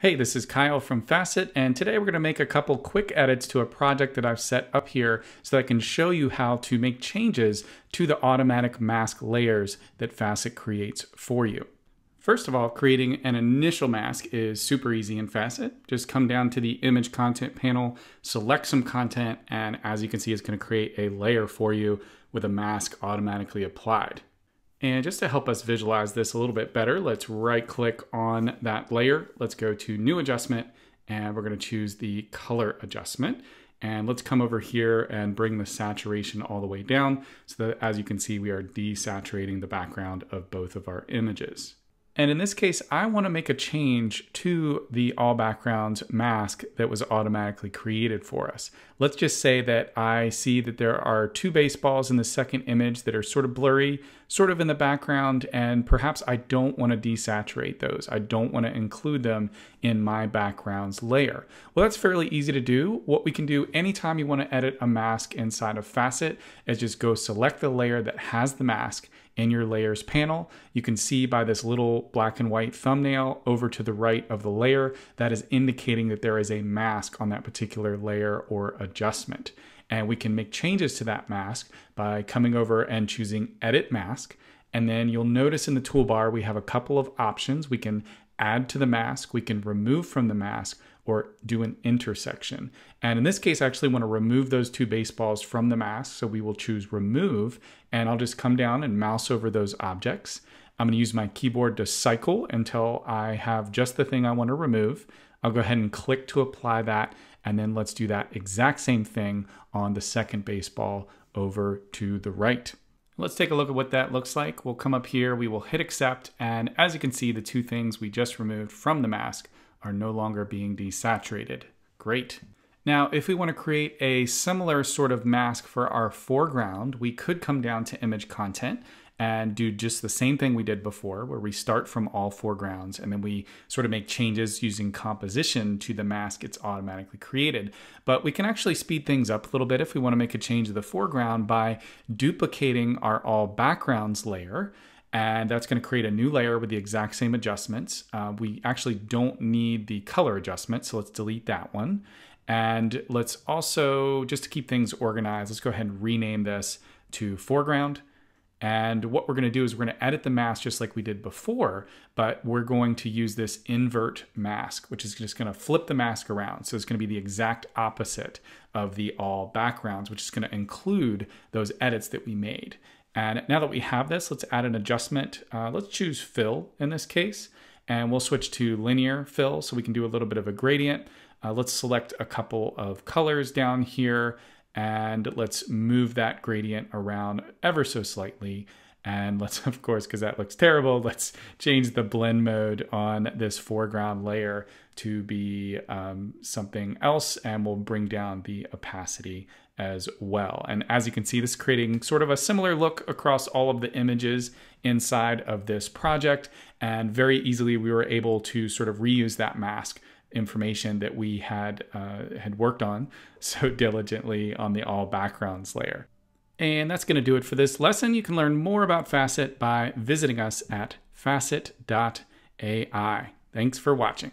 Hey, this is Kyle from Facet, and today we're gonna make a couple quick edits to a project that I've set up here so that I can show you how to make changes to the automatic mask layers that Facet creates for you. First of all, creating an initial mask is super easy in Facet. Just come down to the image content panel, select some content, and as you can see, it's gonna create a layer for you with a mask automatically applied. And just to help us visualize this a little bit better, let's right click on that layer. Let's go to new adjustment and we're gonna choose the color adjustment. And let's come over here and bring the saturation all the way down so that as you can see, we are desaturating the background of both of our images. And in this case, I wanna make a change to the all backgrounds mask that was automatically created for us. Let's just say that I see that there are two baseballs in the second image that are sort of blurry, sort of in the background, and perhaps I don't want to desaturate those. I don't want to include them in my backgrounds layer. Well, that's fairly easy to do. What we can do anytime you want to edit a mask inside of Facet is just go select the layer that has the mask in your layers panel. You can see by this little black and white thumbnail over to the right of the layer that is indicating that there is a mask on that particular layer or adjustment. And we can make changes to that mask by coming over and choosing Edit Mask. And then you'll notice in the toolbar, we have a couple of options. We can add to the mask, we can remove from the mask, or do an intersection. And in this case, I actually wanna remove those two baseballs from the mask. So we will choose remove, and I'll just come down and mouse over those objects. I'm going to use my keyboard to cycle until I have just the thing I want to remove. I'll go ahead and click to apply that. And then let's do that exact same thing on the second baseball over to the right. Let's take a look at what that looks like. We'll come up here, we will hit accept. And as you can see, the two things we just removed from the mask are no longer being desaturated. Great. Now, if we want to create a similar sort of mask for our foreground, we could come down to image content and do just the same thing we did before, where we start from all foregrounds and then we sort of make changes using composition to the mask it's automatically created. But we can actually speed things up a little bit if we want to make a change to the foreground by duplicating our all backgrounds layer. And that's going to create a new layer with the exact same adjustments. Uh, we actually don't need the color adjustment, so let's delete that one. And let's also, just to keep things organized, let's go ahead and rename this to foreground. And what we're going to do is we're going to edit the mask just like we did before, but we're going to use this invert mask, which is just going to flip the mask around. So it's going to be the exact opposite of the all backgrounds, which is going to include those edits that we made. And now that we have this, let's add an adjustment. Uh, let's choose fill in this case, and we'll switch to linear fill so we can do a little bit of a gradient. Uh, let's select a couple of colors down here and let's move that gradient around ever so slightly. And let's, of course, because that looks terrible, let's change the blend mode on this foreground layer to be um, something else and we'll bring down the opacity as well. And as you can see, this is creating sort of a similar look across all of the images inside of this project. And very easily, we were able to sort of reuse that mask information that we had uh, had worked on so diligently on the all backgrounds layer. And that's going to do it for this lesson. You can learn more about Facet by visiting us at facet.ai. Thanks for watching.